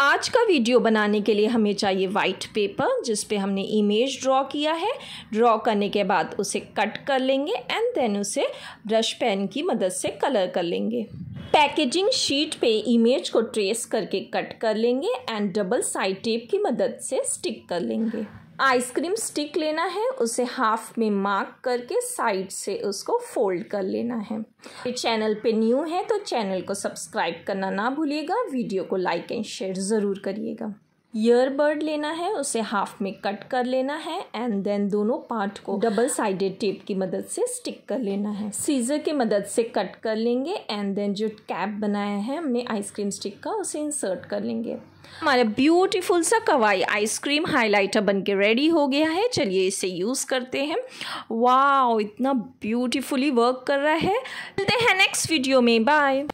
आज का वीडियो बनाने के लिए हमें चाहिए वाइट पेपर जिस पे हमने इमेज ड्रॉ किया है ड्रॉ करने के बाद उसे कट कर लेंगे एंड देन उसे ब्रश पेन की मदद से कलर कर लेंगे पैकेजिंग शीट पे इमेज को ट्रेस करके कट कर लेंगे एंड डबल साइड टेप की मदद से स्टिक कर लेंगे आइसक्रीम स्टिक लेना है उसे हाफ में मार्क करके साइड से उसको फोल्ड कर लेना है ये चैनल पे न्यू है तो चैनल को सब्सक्राइब करना ना भूलिएगा वीडियो को लाइक एंड शेयर ज़रूर करिएगा ईयरबर्ड लेना है उसे हाफ में कट कर लेना है एंड देन दोनों पार्ट को डबल साइडेड टेप की मदद से स्टिक कर लेना है सीजर की मदद से कट कर लेंगे एंड देन जो कैप बनाया है हमने आइसक्रीम स्टिक का उसे इंसर्ट कर लेंगे हमारा ब्यूटीफुल सा कवाई आइसक्रीम हाइलाइटर बन के रेडी हो गया है चलिए इसे यूज़ करते हैं वाह इतना ब्यूटीफुली वर्क कर रहा है मिलते हैं नेक्स्ट वीडियो में बाय